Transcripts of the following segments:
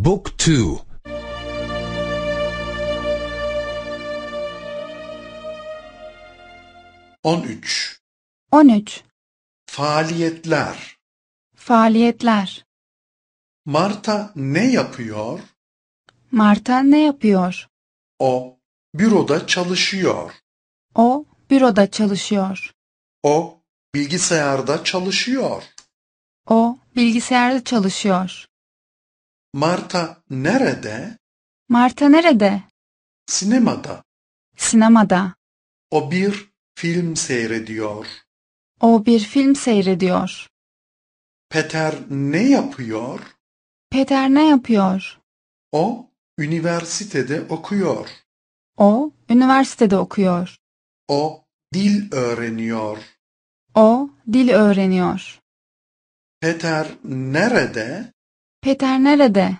Book 2 13 13 Faaliyetler Faaliyetler Marta ne yapıyor? Marta ne yapıyor? O büroda çalışıyor. O büroda çalışıyor. O bilgisayarda çalışıyor. O bilgisayarda çalışıyor. Marta nerede? Marta nerede? Sinemada. Sinemada. O bir film seyrediyor. O bir film seyrediyor. Peter ne yapıyor? Peter ne yapıyor? O üniversitede okuyor. O üniversitede okuyor. O dil öğreniyor. O dil öğreniyor. Peter nerede? Peter nerede?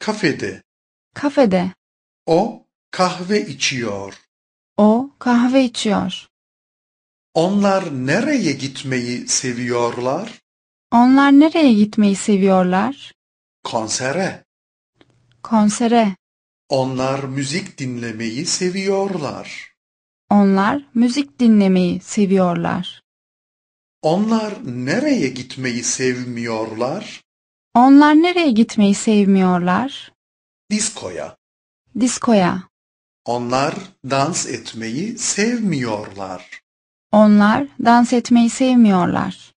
Kafede. Kafede. O kahve içiyor. O kahve içiyor. Onlar nereye gitmeyi seviyorlar? Onlar nereye gitmeyi seviyorlar? Konsere. Konsere. Onlar müzik dinlemeyi seviyorlar. Onlar müzik dinlemeyi seviyorlar. Onlar nereye gitmeyi sevmiyorlar? Onlar nereye gitmeyi sevmiyorlar? Diskoya. Diskoya. Onlar dans etmeyi sevmiyorlar. Onlar dans etmeyi sevmiyorlar.